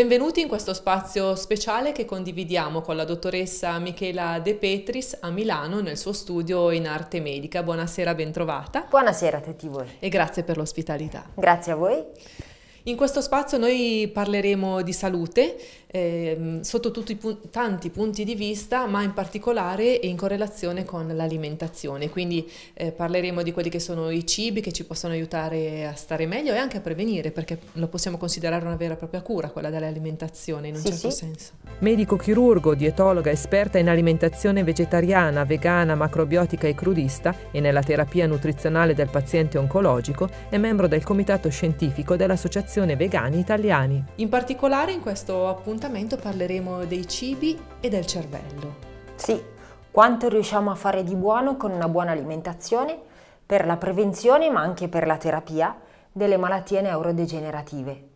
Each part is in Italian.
Benvenuti in questo spazio speciale che condividiamo con la dottoressa Michela De Petris a Milano nel suo studio in arte medica. Buonasera, bentrovata. Buonasera a tutti voi. E grazie per l'ospitalità. Grazie a voi. In questo spazio noi parleremo di salute, ehm, sotto tutti, pu- tanti punti di vista, ma in particolare in correlazione con l'alimentazione. Quindi eh, parleremo di quelli che sono i cibi che ci possono aiutare a stare meglio e anche a prevenire, perché lo possiamo considerare una vera e propria cura, quella dell'alimentazione in un sì, certo sì. senso. Medico chirurgo, dietologa, esperta in alimentazione vegetariana, vegana, macrobiotica e crudista e nella terapia nutrizionale del paziente oncologico, è membro del comitato scientifico dell'Associazione Vegani Italiani. In particolare in questo appunto appuntamento parleremo dei cibi e del cervello. Sì, quanto riusciamo a fare di buono con una buona alimentazione per la prevenzione ma anche per la terapia delle malattie neurodegenerative.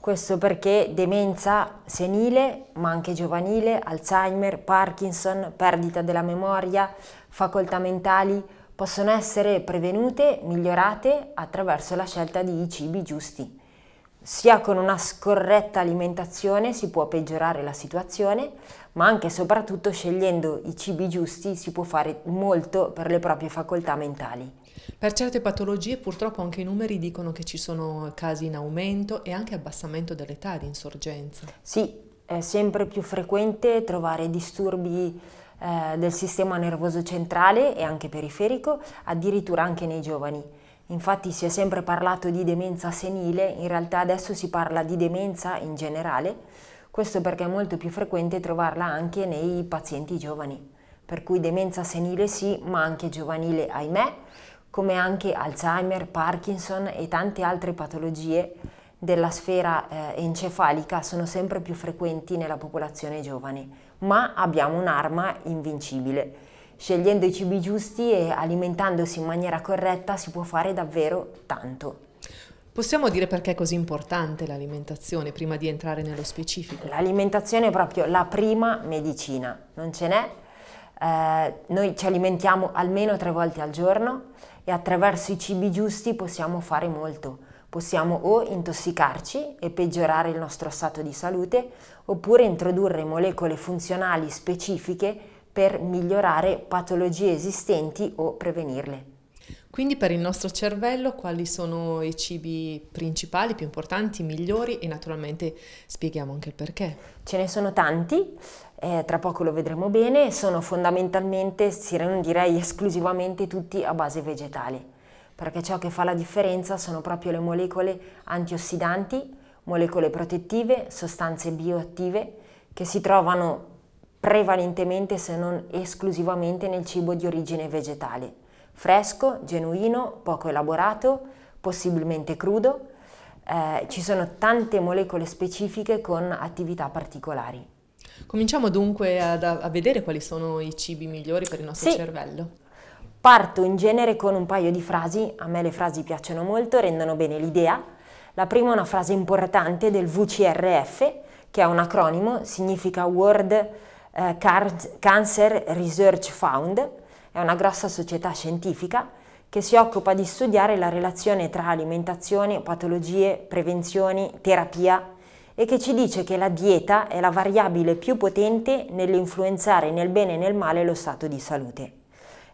Questo perché demenza senile, ma anche giovanile, Alzheimer, Parkinson, perdita della memoria, facoltà mentali possono essere prevenute, migliorate attraverso la scelta di cibi giusti. Sia con una scorretta alimentazione si può peggiorare la situazione, ma anche e soprattutto scegliendo i cibi giusti si può fare molto per le proprie facoltà mentali. Per certe patologie purtroppo anche i numeri dicono che ci sono casi in aumento e anche abbassamento dell'età di insorgenza. Sì, è sempre più frequente trovare disturbi eh, del sistema nervoso centrale e anche periferico, addirittura anche nei giovani. Infatti si è sempre parlato di demenza senile, in realtà adesso si parla di demenza in generale, questo perché è molto più frequente trovarla anche nei pazienti giovani. Per cui demenza senile sì, ma anche giovanile ahimè, come anche Alzheimer, Parkinson e tante altre patologie della sfera eh, encefalica sono sempre più frequenti nella popolazione giovane, ma abbiamo un'arma invincibile Scegliendo i cibi giusti e alimentandosi in maniera corretta si può fare davvero tanto. Possiamo dire perché è così importante l'alimentazione prima di entrare nello specifico? L'alimentazione è proprio la prima medicina, non ce n'è. Eh, noi ci alimentiamo almeno tre volte al giorno e attraverso i cibi giusti possiamo fare molto. Possiamo o intossicarci e peggiorare il nostro stato di salute oppure introdurre molecole funzionali specifiche per migliorare patologie esistenti o prevenirle. Quindi per il nostro cervello quali sono i cibi principali, più importanti, migliori e naturalmente spieghiamo anche il perché. Ce ne sono tanti, eh, tra poco lo vedremo bene, sono fondamentalmente, non direi esclusivamente tutti a base vegetale, perché ciò che fa la differenza sono proprio le molecole antiossidanti, molecole protettive, sostanze bioattive che si trovano prevalentemente se non esclusivamente nel cibo di origine vegetale, fresco, genuino, poco elaborato, possibilmente crudo. Eh, ci sono tante molecole specifiche con attività particolari. Cominciamo dunque ad, a vedere quali sono i cibi migliori per il nostro sì. cervello. Parto in genere con un paio di frasi, a me le frasi piacciono molto, rendono bene l'idea. La prima è una frase importante del VCRF, che è un acronimo, significa World eh, Cancer Research Fund, è una grossa società scientifica che si occupa di studiare la relazione tra alimentazione, patologie, prevenzioni, terapia e che ci dice che la dieta è la variabile più potente nell'influenzare nel bene e nel male lo stato di salute.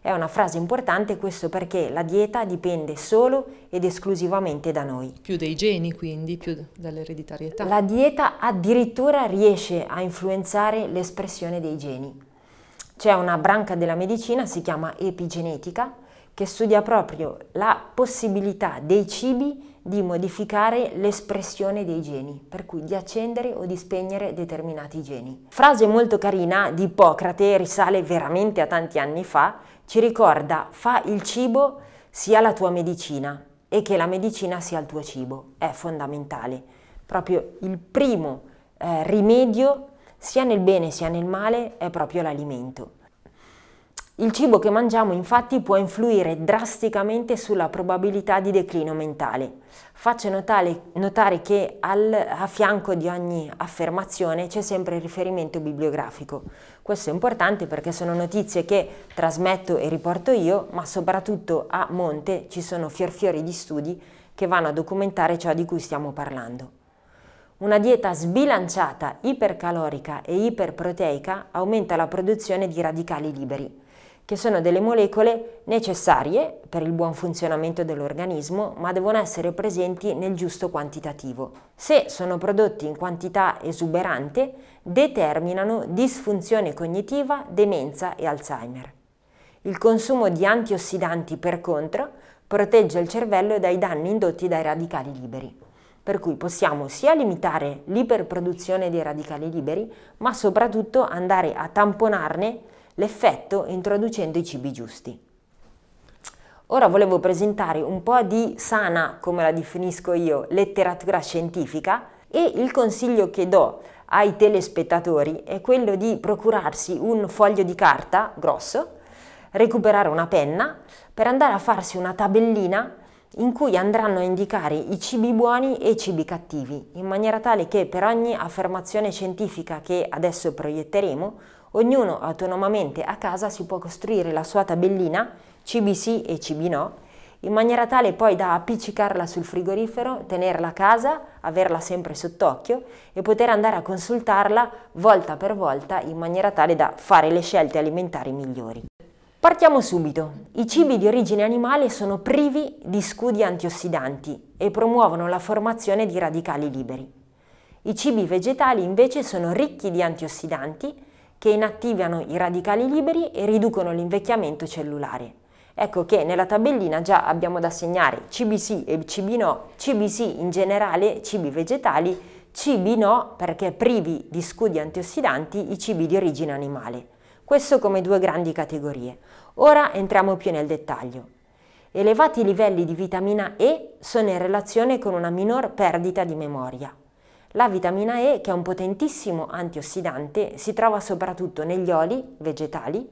È una frase importante questo perché la dieta dipende solo ed esclusivamente da noi. Più dei geni quindi, più dall'ereditarietà. La dieta addirittura riesce a influenzare l'espressione dei geni. C'è una branca della medicina, si chiama epigenetica, che studia proprio la possibilità dei cibi di modificare l'espressione dei geni, per cui di accendere o di spegnere determinati geni. Frase molto carina di Ippocrate, risale veramente a tanti anni fa, ci ricorda, fa il cibo sia la tua medicina e che la medicina sia il tuo cibo. È fondamentale. Proprio il primo eh, rimedio, sia nel bene sia nel male, è proprio l'alimento. Il cibo che mangiamo infatti può influire drasticamente sulla probabilità di declino mentale. Faccio notare, notare che al, a fianco di ogni affermazione c'è sempre il riferimento bibliografico. Questo è importante perché sono notizie che trasmetto e riporto io, ma soprattutto a monte ci sono fiorfiori di studi che vanno a documentare ciò di cui stiamo parlando. Una dieta sbilanciata, ipercalorica e iperproteica aumenta la produzione di radicali liberi che sono delle molecole necessarie per il buon funzionamento dell'organismo, ma devono essere presenti nel giusto quantitativo. Se sono prodotti in quantità esuberante, determinano disfunzione cognitiva, demenza e Alzheimer. Il consumo di antiossidanti, per contro, protegge il cervello dai danni indotti dai radicali liberi per cui possiamo sia limitare l'iperproduzione dei radicali liberi, ma soprattutto andare a tamponarne l'effetto introducendo i cibi giusti. Ora volevo presentare un po' di sana, come la definisco io, letteratura scientifica e il consiglio che do ai telespettatori è quello di procurarsi un foglio di carta grosso, recuperare una penna per andare a farsi una tabellina in cui andranno a indicare i cibi buoni e i cibi cattivi, in maniera tale che per ogni affermazione scientifica che adesso proietteremo Ognuno autonomamente a casa si può costruire la sua tabellina cibi sì e cibi no in maniera tale poi da appiccicarla sul frigorifero, tenerla a casa, averla sempre sott'occhio e poter andare a consultarla volta per volta in maniera tale da fare le scelte alimentari migliori. Partiamo subito. I cibi di origine animale sono privi di scudi antiossidanti e promuovono la formazione di radicali liberi. I cibi vegetali invece sono ricchi di antiossidanti che inattivano i radicali liberi e riducono l'invecchiamento cellulare. Ecco che nella tabellina già abbiamo da segnare CBC e CB no, CBC in generale, cibi vegetali, CB no perché privi di scudi antiossidanti i cibi di origine animale. Questo come due grandi categorie. Ora entriamo più nel dettaglio. Elevati livelli di vitamina E sono in relazione con una minor perdita di memoria. La vitamina E, che è un potentissimo antiossidante, si trova soprattutto negli oli vegetali,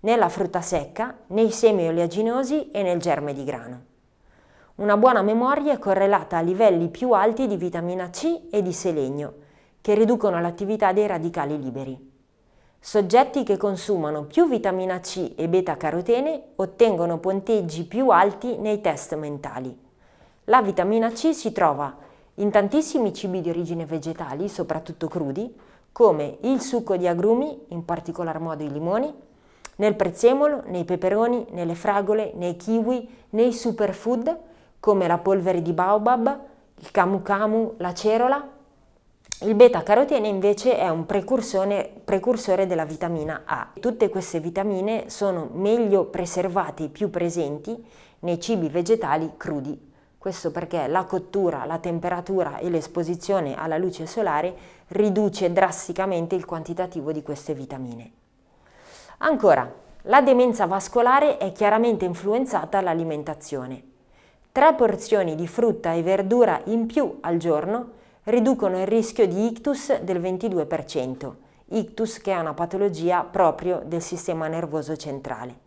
nella frutta secca, nei semi oleaginosi e nel germe di grano. Una buona memoria è correlata a livelli più alti di vitamina C e di selenio, che riducono l'attività dei radicali liberi. Soggetti che consumano più vitamina C e beta-carotene ottengono punteggi più alti nei test mentali. La vitamina C si trova in tantissimi cibi di origine vegetali, soprattutto crudi, come il succo di agrumi, in particolar modo i limoni, nel prezzemolo, nei peperoni, nelle fragole, nei kiwi, nei superfood, come la polvere di baobab, il camu camu, la cerola. Il beta-carotene invece è un precursore, della vitamina A. Tutte queste vitamine sono meglio preservate e più presenti nei cibi vegetali crudi questo perché la cottura, la temperatura e l'esposizione alla luce solare riduce drasticamente il quantitativo di queste vitamine. Ancora, la demenza vascolare è chiaramente influenzata dall'alimentazione. Tre porzioni di frutta e verdura in più al giorno riducono il rischio di ictus del 22%, ictus che è una patologia proprio del sistema nervoso centrale.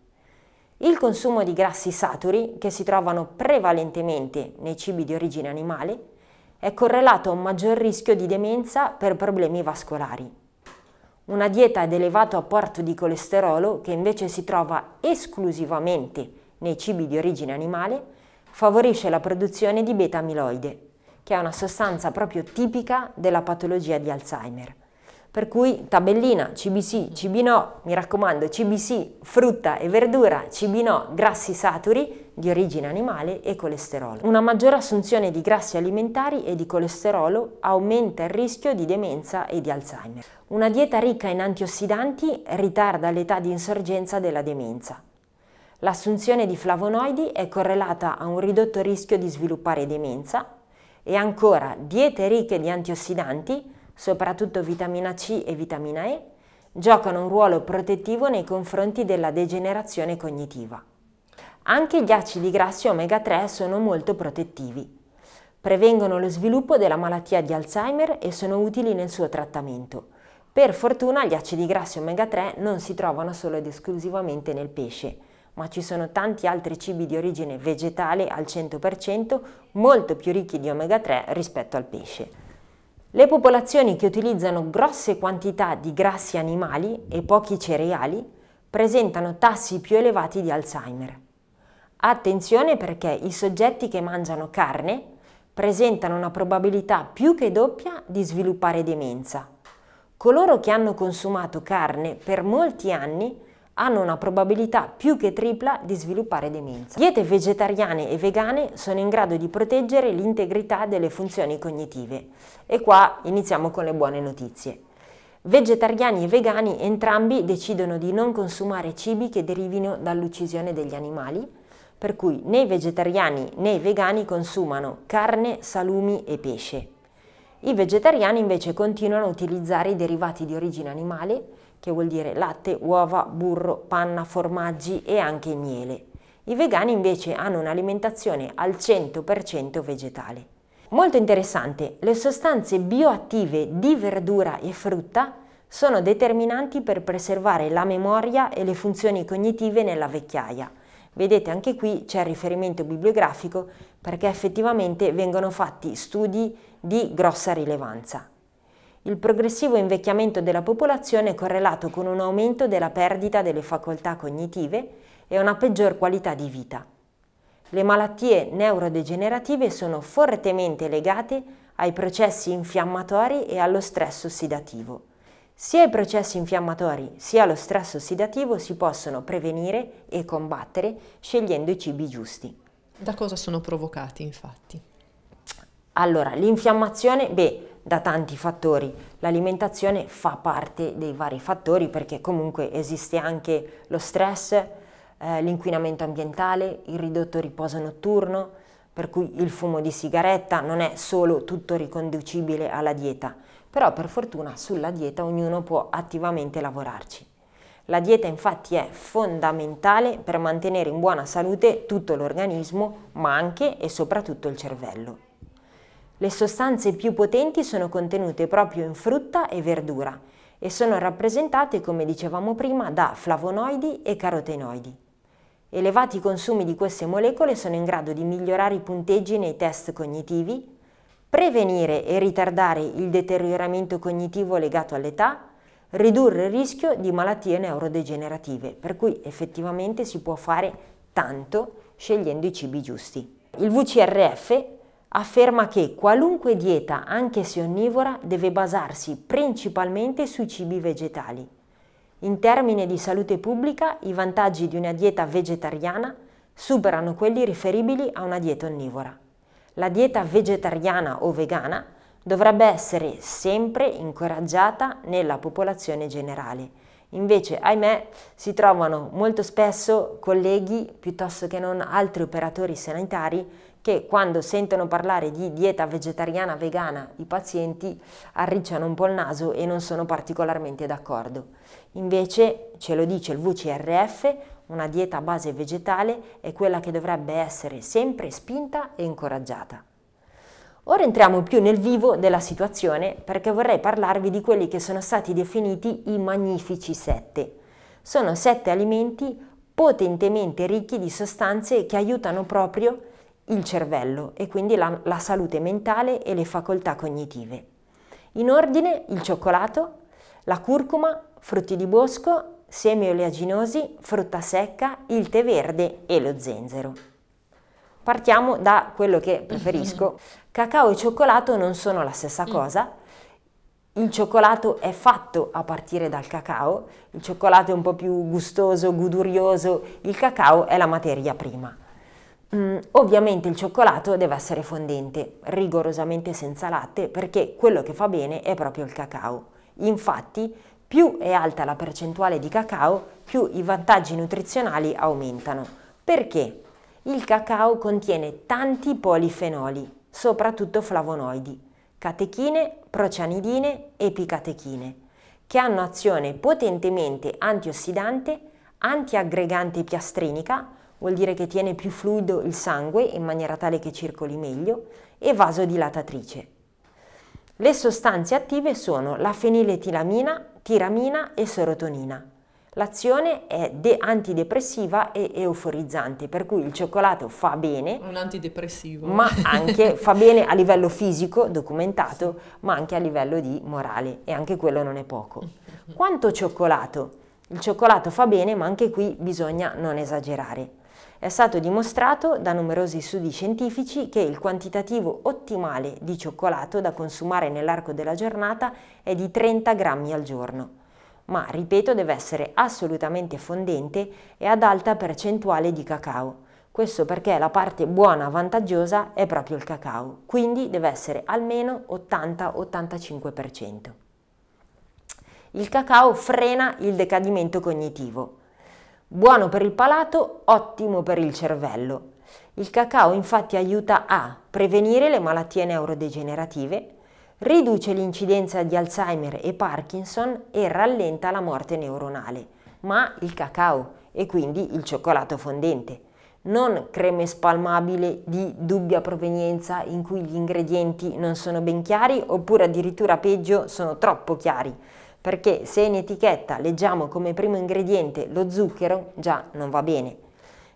Il consumo di grassi saturi, che si trovano prevalentemente nei cibi di origine animale, è correlato a un maggior rischio di demenza per problemi vascolari. Una dieta ad elevato apporto di colesterolo, che invece si trova esclusivamente nei cibi di origine animale, favorisce la produzione di beta-amiloide, che è una sostanza proprio tipica della patologia di Alzheimer. Per cui tabellina, CBC, CBNO, mm. mi raccomando, CBC, frutta e verdura, CBNO, grassi saturi di origine animale e colesterolo. Una maggiore assunzione di grassi alimentari e di colesterolo aumenta il rischio di demenza e di Alzheimer. Una dieta ricca in antiossidanti ritarda l'età di insorgenza della demenza. L'assunzione di flavonoidi è correlata a un ridotto rischio di sviluppare demenza e ancora diete ricche di antiossidanti soprattutto vitamina C e vitamina E, giocano un ruolo protettivo nei confronti della degenerazione cognitiva. Anche gli acidi grassi omega 3 sono molto protettivi. Prevengono lo sviluppo della malattia di Alzheimer e sono utili nel suo trattamento. Per fortuna gli acidi grassi omega 3 non si trovano solo ed esclusivamente nel pesce, ma ci sono tanti altri cibi di origine vegetale al 100% molto più ricchi di omega 3 rispetto al pesce. Le popolazioni che utilizzano grosse quantità di grassi animali e pochi cereali presentano tassi più elevati di Alzheimer. Attenzione perché i soggetti che mangiano carne presentano una probabilità più che doppia di sviluppare demenza. Coloro che hanno consumato carne per molti anni hanno una probabilità più che tripla di sviluppare demenza. Diete vegetariane e vegane sono in grado di proteggere l'integrità delle funzioni cognitive e qua iniziamo con le buone notizie. Vegetariani e vegani entrambi decidono di non consumare cibi che derivino dall'uccisione degli animali, per cui né i vegetariani né i vegani consumano carne, salumi e pesce. I vegetariani invece continuano a utilizzare i derivati di origine animale, che vuol dire latte, uova, burro, panna, formaggi e anche miele. I vegani invece hanno un'alimentazione al 100% vegetale. Molto interessante, le sostanze bioattive di verdura e frutta sono determinanti per preservare la memoria e le funzioni cognitive nella vecchiaia. Vedete anche qui c'è riferimento bibliografico perché effettivamente vengono fatti studi di grossa rilevanza. Il progressivo invecchiamento della popolazione è correlato con un aumento della perdita delle facoltà cognitive e una peggior qualità di vita. Le malattie neurodegenerative sono fortemente legate ai processi infiammatori e allo stress ossidativo. Sia i processi infiammatori sia lo stress ossidativo si possono prevenire e combattere scegliendo i cibi giusti. Da cosa sono provocati infatti? Allora, l'infiammazione, beh, da tanti fattori. L'alimentazione fa parte dei vari fattori perché comunque esiste anche lo stress, eh, l'inquinamento ambientale, il ridotto riposo notturno, per cui il fumo di sigaretta non è solo tutto riconducibile alla dieta però per fortuna sulla dieta ognuno può attivamente lavorarci. La dieta infatti è fondamentale per mantenere in buona salute tutto l'organismo, ma anche e soprattutto il cervello. Le sostanze più potenti sono contenute proprio in frutta e verdura e sono rappresentate, come dicevamo prima, da flavonoidi e carotenoidi. Elevati consumi di queste molecole sono in grado di migliorare i punteggi nei test cognitivi, prevenire e ritardare il deterioramento cognitivo legato all'età, ridurre il rischio di malattie neurodegenerative, per cui effettivamente si può fare tanto scegliendo i cibi giusti. Il VCRF afferma che qualunque dieta, anche se onnivora, deve basarsi principalmente sui cibi vegetali. In termini di salute pubblica, i vantaggi di una dieta vegetariana superano quelli riferibili a una dieta onnivora. La dieta vegetariana o vegana dovrebbe essere sempre incoraggiata nella popolazione generale. Invece, ahimè, si trovano molto spesso colleghi piuttosto che non altri operatori sanitari che quando sentono parlare di dieta vegetariana vegana i pazienti arricciano un po' il naso e non sono particolarmente d'accordo. Invece, ce lo dice il VCRF, una dieta a base vegetale è quella che dovrebbe essere sempre spinta e incoraggiata. Ora entriamo più nel vivo della situazione perché vorrei parlarvi di quelli che sono stati definiti i magnifici sette. Sono sette alimenti potentemente ricchi di sostanze che aiutano proprio il cervello e quindi la, la salute mentale e le facoltà cognitive. In ordine il cioccolato, la curcuma, frutti di bosco, semi oleaginosi, frutta secca, il tè verde e lo zenzero. Partiamo da quello che preferisco. Cacao e cioccolato non sono la stessa mm. cosa. Il cioccolato è fatto a partire dal cacao, il cioccolato è un po' più gustoso, gudurioso, il cacao è la materia prima. Mm, ovviamente il cioccolato deve essere fondente, rigorosamente senza latte, perché quello che fa bene è proprio il cacao. Infatti più è alta la percentuale di cacao, più i vantaggi nutrizionali aumentano. Perché? Il cacao contiene tanti polifenoli, soprattutto flavonoidi, catechine, procianidine e epicatechine, che hanno azione potentemente antiossidante, antiaggregante piastrinica, vuol dire che tiene più fluido il sangue in maniera tale che circoli meglio, e vasodilatatrice. Le sostanze attive sono la feniletilamina, tiramina e serotonina. L'azione è antidepressiva e euforizzante, per cui il cioccolato fa bene. Un antidepressivo. Ma anche fa bene a livello fisico, documentato, sì. ma anche a livello di morale, e anche quello non è poco. Quanto cioccolato? Il cioccolato fa bene, ma anche qui bisogna non esagerare. È stato dimostrato da numerosi studi scientifici che il quantitativo ottimale di cioccolato da consumare nell'arco della giornata è di 30 grammi al giorno. Ma, ripeto, deve essere assolutamente fondente e ad alta percentuale di cacao. Questo perché la parte buona e vantaggiosa è proprio il cacao, quindi deve essere almeno 80-85%. Il cacao frena il decadimento cognitivo, Buono per il palato, ottimo per il cervello. Il cacao infatti aiuta a prevenire le malattie neurodegenerative, riduce l'incidenza di Alzheimer e Parkinson e rallenta la morte neuronale, ma il cacao e quindi il cioccolato fondente. Non creme spalmabile di dubbia provenienza in cui gli ingredienti non sono ben chiari oppure addirittura peggio sono troppo chiari, perché se in etichetta leggiamo come primo ingrediente lo zucchero, già non va bene.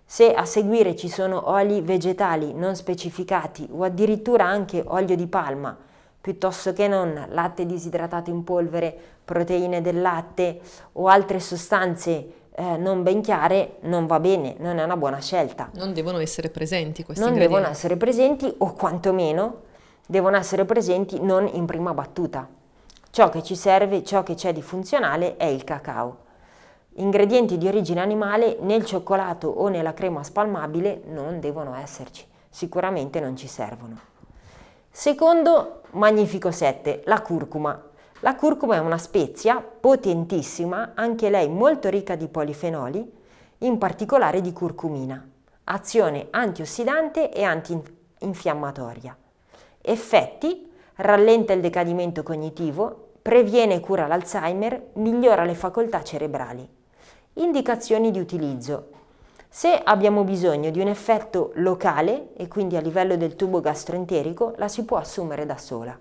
Se a seguire ci sono oli vegetali non specificati o addirittura anche olio di palma, piuttosto che non latte disidratato in polvere, proteine del latte o altre sostanze eh, non ben chiare non va bene, non è una buona scelta. Non devono essere presenti questi non ingredienti. Non devono essere presenti o quantomeno devono essere presenti non in prima battuta. Ciò che ci serve, ciò che c'è di funzionale è il cacao. Ingredienti di origine animale nel cioccolato o nella crema spalmabile non devono esserci, sicuramente non ci servono. Secondo, magnifico 7, la curcuma. La curcuma è una spezia potentissima, anche lei molto ricca di polifenoli, in particolare di curcumina. Azione antiossidante e antinfiammatoria. Effetti, rallenta il decadimento cognitivo, previene e cura l'Alzheimer, migliora le facoltà cerebrali. Indicazioni di utilizzo. Se abbiamo bisogno di un effetto locale e quindi a livello del tubo gastroenterico, la si può assumere da sola.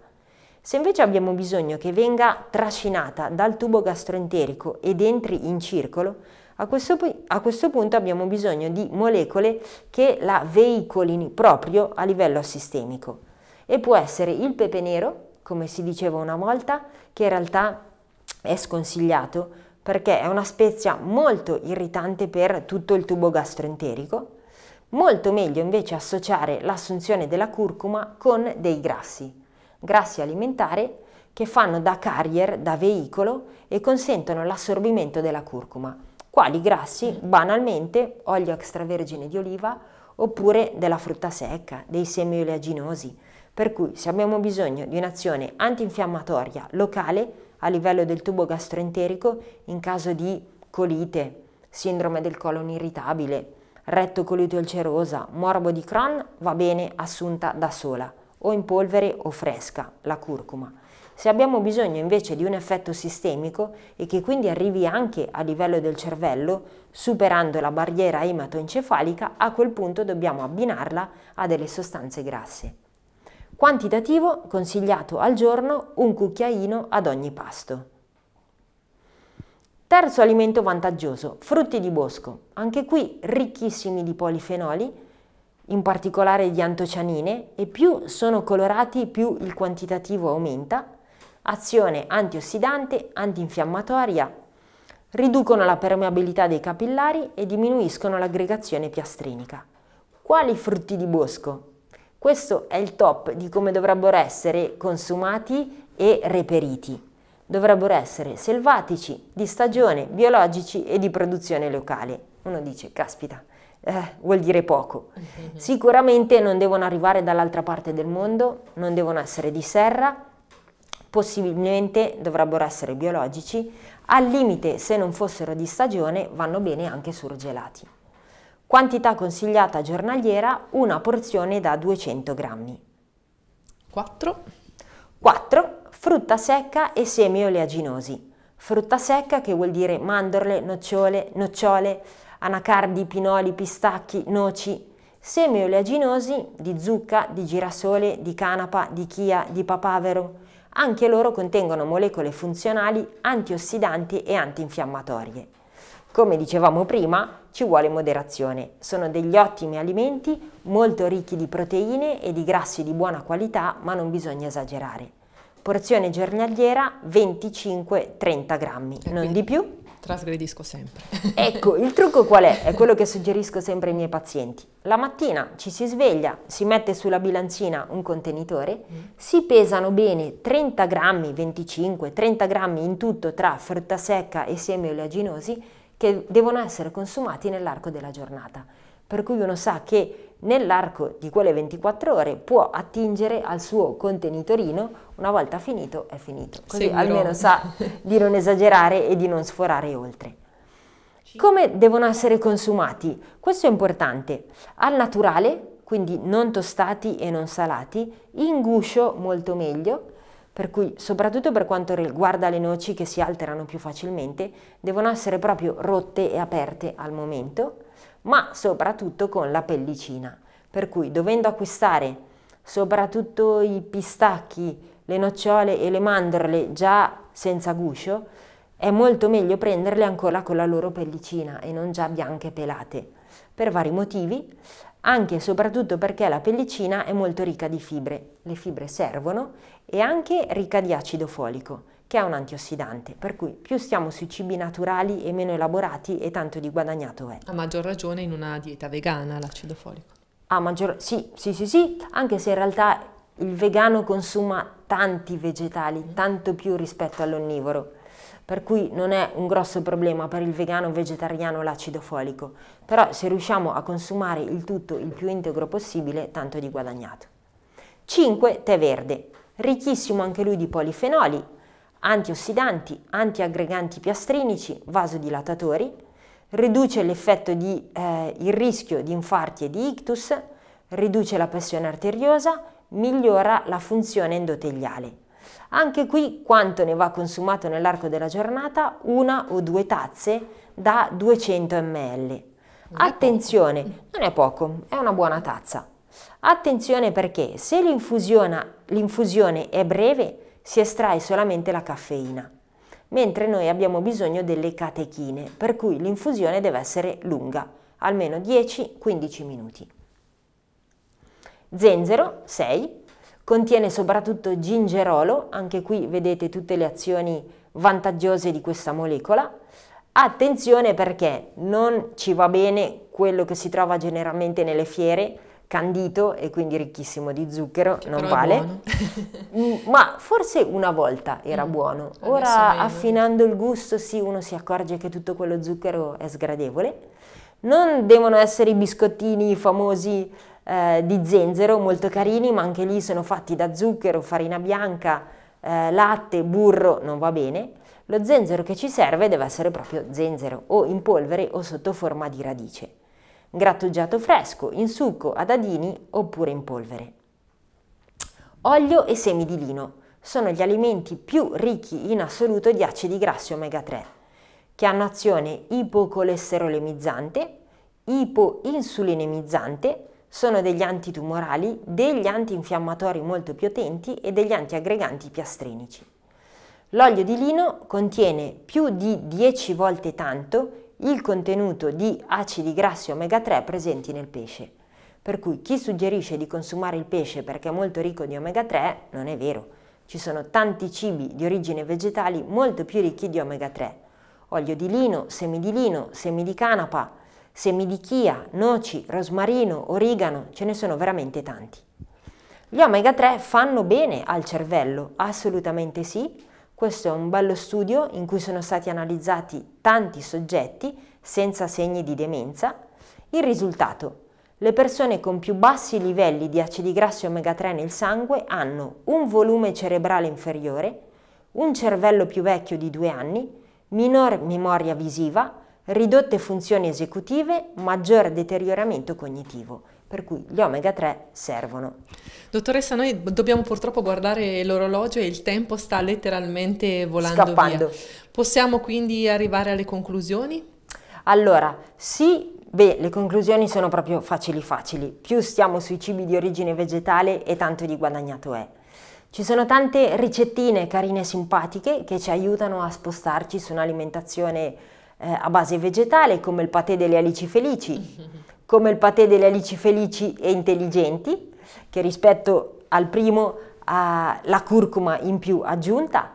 Se invece abbiamo bisogno che venga trascinata dal tubo gastroenterico ed entri in circolo, a questo, a questo, punto abbiamo bisogno di molecole che la veicolino proprio a livello sistemico. E può essere il pepe nero, come si diceva una volta, che in realtà è sconsigliato perché è una spezia molto irritante per tutto il tubo gastroenterico. Molto meglio invece associare l'assunzione della curcuma con dei grassi, grassi alimentari che fanno da carrier, da veicolo e consentono l'assorbimento della curcuma. Quali grassi? Banalmente olio extravergine di oliva oppure della frutta secca, dei semi oleaginosi, per cui se abbiamo bisogno di un'azione antinfiammatoria locale a livello del tubo gastroenterico in caso di colite, sindrome del colon irritabile, retto colite ulcerosa, morbo di Crohn, va bene assunta da sola o in polvere o fresca, la curcuma. Se abbiamo bisogno invece di un effetto sistemico e che quindi arrivi anche a livello del cervello, superando la barriera ematoencefalica, a quel punto dobbiamo abbinarla a delle sostanze grasse. Quantitativo consigliato al giorno un cucchiaino ad ogni pasto. Terzo alimento vantaggioso, frutti di bosco, anche qui ricchissimi di polifenoli, in particolare di antocianine, e più sono colorati più il quantitativo aumenta, azione antiossidante, antinfiammatoria, riducono la permeabilità dei capillari e diminuiscono l'aggregazione piastrinica. Quali frutti di bosco? Questo è il top di come dovrebbero essere consumati e reperiti. Dovrebbero essere selvatici, di stagione, biologici e di produzione locale. Uno dice, caspita, eh, vuol dire poco. Mhm. Sicuramente non devono arrivare dall'altra parte del mondo, non devono essere di serra, possibilmente dovrebbero essere biologici, al limite se non fossero di stagione vanno bene anche surgelati. Quantità consigliata giornaliera, una porzione da 200 grammi. 4. 4. Frutta secca e semi oleaginosi. Frutta secca che vuol dire mandorle, nocciole, nocciole, anacardi, pinoli, pistacchi, noci. Semi oleaginosi di zucca, di girasole, di canapa, di chia, di papavero. Anche loro contengono molecole funzionali antiossidanti e antinfiammatorie. Come dicevamo prima, ci vuole moderazione. Sono degli ottimi alimenti, molto ricchi di proteine e di grassi di buona qualità, ma non bisogna esagerare. Porzione giornaliera 25-30 grammi, e eh, non di più. Trasgredisco sempre. ecco, il trucco qual è? È quello che suggerisco sempre ai miei pazienti. La mattina ci si sveglia, si mette sulla bilancina un contenitore, mm. si pesano bene 30 grammi, 25, 30 grammi in tutto tra frutta secca e semi oleaginosi che devono essere consumati nell'arco della giornata. Per cui uno sa che nell'arco di quelle 24 ore può attingere al suo contenitorino, una volta finito è finito, così Seguro. almeno sa di non esagerare e di non sforare oltre. Come devono essere consumati? Questo è importante. Al naturale, quindi non tostati e non salati, in guscio molto meglio, per cui soprattutto per quanto riguarda le noci che si alterano più facilmente devono essere proprio rotte e aperte al momento, ma soprattutto con la pellicina, per cui dovendo acquistare soprattutto i pistacchi, le nocciole e le mandorle già senza guscio, è molto meglio prenderle ancora con la loro pellicina e non già bianche pelate, per vari motivi, anche e soprattutto perché la pellicina è molto ricca di fibre, le fibre servono, e anche ricca di acido folico, che è un antiossidante, per cui più stiamo sui cibi naturali e meno elaborati e tanto di guadagnato è. A maggior ragione in una dieta vegana l'acido folico. A maggior... Sì, sì, sì, sì, anche se in realtà il vegano consuma tanti vegetali, mm. tanto più rispetto all'onnivoro. Per cui non è un grosso problema per il vegano vegetariano l'acido folico, però se riusciamo a consumare il tutto il più integro possibile, tanto di guadagnato. 5. Tè verde, ricchissimo anche lui di polifenoli, antiossidanti, antiaggreganti piastrinici, vasodilatatori, riduce l'effetto di, eh, il rischio di infarti e di ictus, riduce la pressione arteriosa migliora la funzione endoteliale. Anche qui quanto ne va consumato nell'arco della giornata? Una o due tazze da 200 ml. Attenzione, non è poco, è una buona tazza. Attenzione perché se l'infusione è breve si estrae solamente la caffeina, mentre noi abbiamo bisogno delle catechine, per cui l'infusione deve essere lunga, almeno 10-15 minuti. Zenzero 6, contiene soprattutto gingerolo, anche qui vedete tutte le azioni vantaggiose di questa molecola. Attenzione perché non ci va bene quello che si trova generalmente nelle fiere, candito e quindi ricchissimo di zucchero, che non vale. Mm, ma forse una volta era mm, buono. Ora affinando il gusto, sì, uno si accorge che tutto quello zucchero è sgradevole. Non devono essere i biscottini famosi eh, di zenzero, molto carini, ma anche lì sono fatti da zucchero, farina bianca, eh, latte, burro, non va bene. Lo zenzero che ci serve deve essere proprio zenzero, o in polvere o sotto forma di radice. Grattugiato fresco, in succo, a dadini oppure in polvere. Olio e semi di lino sono gli alimenti più ricchi in assoluto di acidi grassi omega 3, che hanno azione ipocolesterolemizzante, ipoinsulinemizzante, sono degli antitumorali, degli antinfiammatori molto potenti e degli antiaggreganti piastrinici. L'olio di lino contiene più di 10 volte tanto il contenuto di acidi grassi omega 3 presenti nel pesce. Per cui chi suggerisce di consumare il pesce perché è molto ricco di omega 3 non è vero. Ci sono tanti cibi di origine vegetali molto più ricchi di omega 3. Olio di lino, semi di lino, semi di canapa, semi di chia, noci, rosmarino, origano, ce ne sono veramente tanti. Gli omega 3 fanno bene al cervello? Assolutamente sì. Questo è un bello studio in cui sono stati analizzati tanti soggetti senza segni di demenza. Il risultato? Le persone con più bassi livelli di acidi grassi omega 3 nel sangue hanno un volume cerebrale inferiore, un cervello più vecchio di due anni, minor memoria visiva, ridotte funzioni esecutive, maggior deterioramento cognitivo per cui gli omega 3 servono. Dottoressa, noi dobbiamo purtroppo guardare l'orologio e il tempo sta letteralmente volando Scappando. Via. Possiamo quindi arrivare alle conclusioni? Allora, sì, beh, le conclusioni sono proprio facili facili. Più stiamo sui cibi di origine vegetale e tanto di guadagnato è. Ci sono tante ricettine carine e simpatiche che ci aiutano a spostarci su un'alimentazione eh, a base vegetale come il patè delle alici felici, come il patè delle alici felici e intelligenti, che rispetto al primo ha la curcuma in più aggiunta.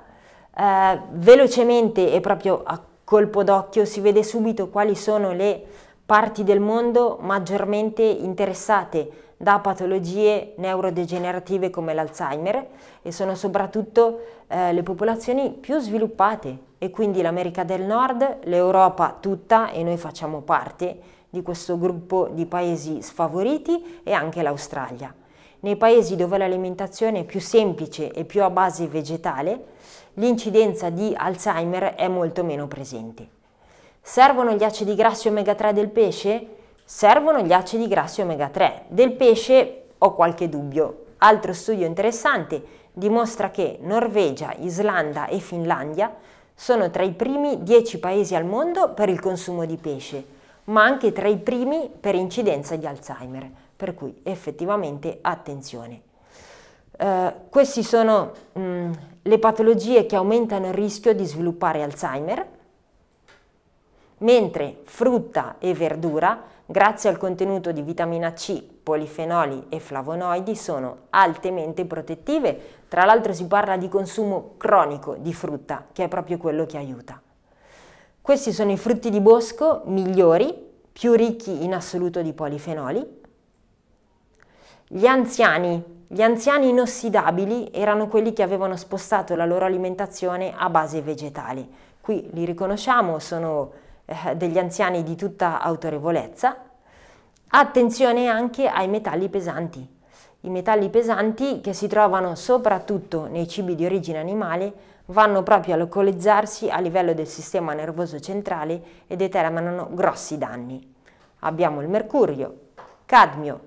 Eh, velocemente e proprio a colpo d'occhio si vede subito quali sono le parti del mondo maggiormente interessate da patologie neurodegenerative come l'Alzheimer e sono soprattutto eh, le popolazioni più sviluppate e quindi l'America del Nord, l'Europa tutta e noi facciamo parte di questo gruppo di paesi sfavoriti e anche l'Australia. Nei paesi dove l'alimentazione è più semplice e più a base vegetale, l'incidenza di Alzheimer è molto meno presente. Servono gli acidi grassi omega 3 del pesce? Servono gli acidi grassi omega 3. Del pesce ho qualche dubbio. Altro studio interessante dimostra che Norvegia, Islanda e Finlandia sono tra i primi 10 paesi al mondo per il consumo di pesce, ma anche tra i primi per incidenza di Alzheimer, per cui effettivamente attenzione. Eh, queste sono mh, mm, le patologie che aumentano il rischio di sviluppare Alzheimer, mentre frutta e verdura grazie al contenuto di vitamina C, polifenoli e flavonoidi, sono altamente protettive. Tra l'altro si parla di consumo cronico di frutta, che è proprio quello che aiuta. Questi sono i frutti di bosco migliori, più ricchi in assoluto di polifenoli. Gli anziani. Gli anziani inossidabili erano quelli che avevano spostato la loro alimentazione a base vegetale. Qui li riconosciamo, sono eh, degli anziani di tutta autorevolezza. Attenzione anche ai metalli pesanti. I metalli pesanti che si trovano soprattutto nei cibi di origine animale vanno proprio a localizzarsi a livello del sistema nervoso centrale e determinano grossi danni. Abbiamo il mercurio, cadmio,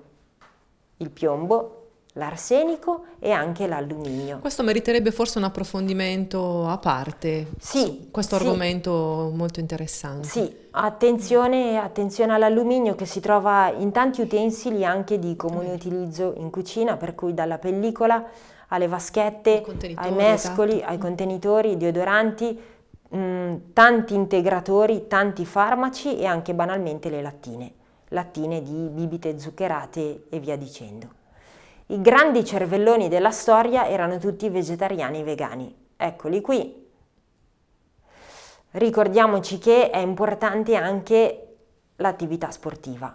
il piombo, l'arsenico e anche l'alluminio. Questo meriterebbe forse un approfondimento a parte, sì, questo sì. argomento molto interessante. Sì, attenzione, attenzione all'alluminio che si trova in tanti utensili anche di comune mm. utilizzo in cucina, per cui dalla pellicola alle vaschette, ai mescoli, esatto. ai contenitori, ai deodoranti, mh, mm, tanti integratori, tanti farmaci e anche banalmente le lattine, lattine di bibite zuccherate e via dicendo. I grandi cervelloni della storia erano tutti vegetariani e vegani. Eccoli qui. Ricordiamoci che è importante anche l'attività sportiva,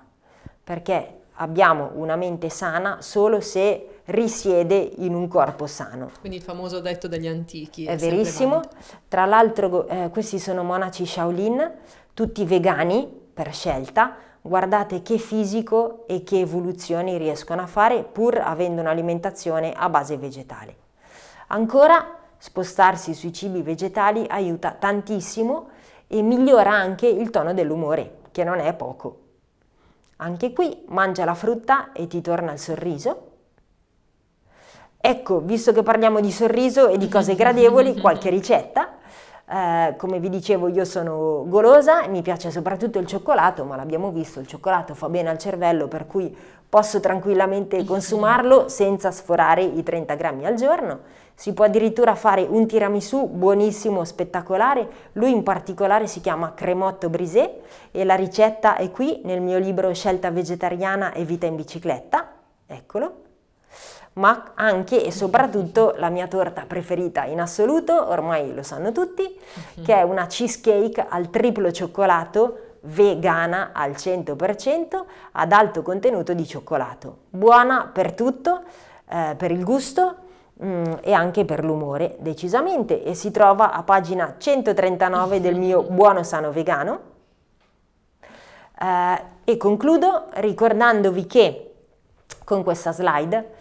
perché abbiamo una mente sana solo se risiede in un corpo sano. Quindi il famoso detto degli antichi. È, è verissimo. Tra l'altro eh, questi sono monaci Shaolin, tutti vegani per scelta, Guardate che fisico e che evoluzioni riescono a fare pur avendo un'alimentazione a base vegetale. Ancora, spostarsi sui cibi vegetali aiuta tantissimo e migliora anche il tono dell'umore, che non è poco. Anche qui mangia la frutta e ti torna il sorriso. Ecco, visto che parliamo di sorriso e di cose gradevoli, qualche ricetta. Eh, come vi dicevo io sono golosa, mi piace soprattutto il cioccolato, ma l'abbiamo visto, il cioccolato fa bene al cervello, per cui posso tranquillamente consumarlo senza sforare i 30 grammi al giorno. Si può addirittura fare un tiramisù buonissimo, spettacolare, lui in particolare si chiama cremotto brisé e la ricetta è qui nel mio libro Scelta vegetariana e vita in bicicletta, eccolo ma anche e soprattutto la mia torta preferita in assoluto, ormai lo sanno tutti, mhm. che è una cheesecake al triplo cioccolato vegana al 100% ad alto contenuto di cioccolato. Buona per tutto, eh, per il gusto mm, e anche per l'umore decisamente e si trova a pagina 139 del mio Buono Sano Vegano. Eh, e concludo ricordandovi che con questa slide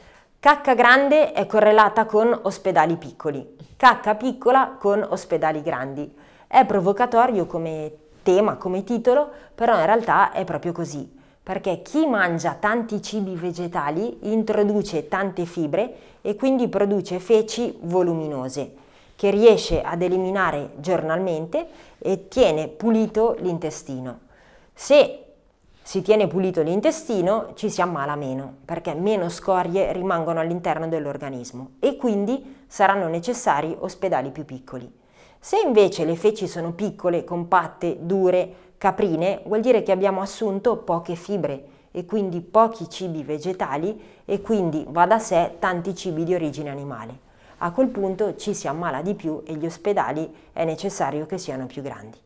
Cacca grande è correlata con ospedali piccoli, cacca piccola con ospedali grandi. È provocatorio come tema, come titolo, però in realtà è proprio così, perché chi mangia tanti cibi vegetali introduce tante fibre e quindi produce feci voluminose, che riesce ad eliminare giornalmente e tiene pulito l'intestino. Se si tiene pulito l'intestino, ci si ammala meno, perché meno scorie rimangono all'interno dell'organismo e quindi saranno necessari ospedali più piccoli. Se invece le feci sono piccole, compatte, dure, caprine, vuol dire che abbiamo assunto poche fibre e quindi pochi cibi vegetali e quindi va da sé tanti cibi di origine animale. A quel punto ci si ammala di più e gli ospedali è necessario che siano più grandi.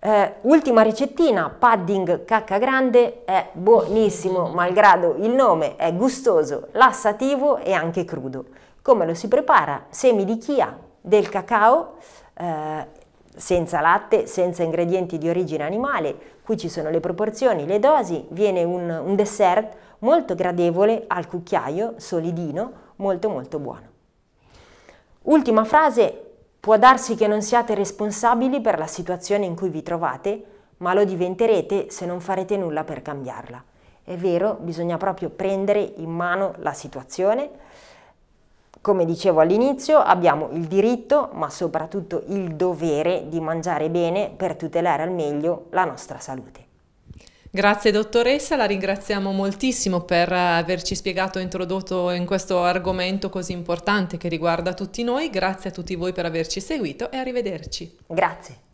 Eh, ultima ricettina, padding cacca grande, è buonissimo malgrado il nome, è gustoso, lassativo e anche crudo. Come lo si prepara? Semi di chia, del cacao, eh, senza latte, senza ingredienti di origine animale, qui ci sono le proporzioni, le dosi, viene un, un dessert molto gradevole al cucchiaio, solidino, molto molto buono. Ultima frase, Può darsi che non siate responsabili per la situazione in cui vi trovate, ma lo diventerete se non farete nulla per cambiarla. È vero, bisogna proprio prendere in mano la situazione. Come dicevo all'inizio, abbiamo il diritto, ma soprattutto il dovere di mangiare bene per tutelare al meglio la nostra salute. Grazie dottoressa, la ringraziamo moltissimo per eh, averci spiegato e introdotto in questo argomento così importante che riguarda tutti noi. Grazie a tutti voi per averci seguito e arrivederci. Grazie.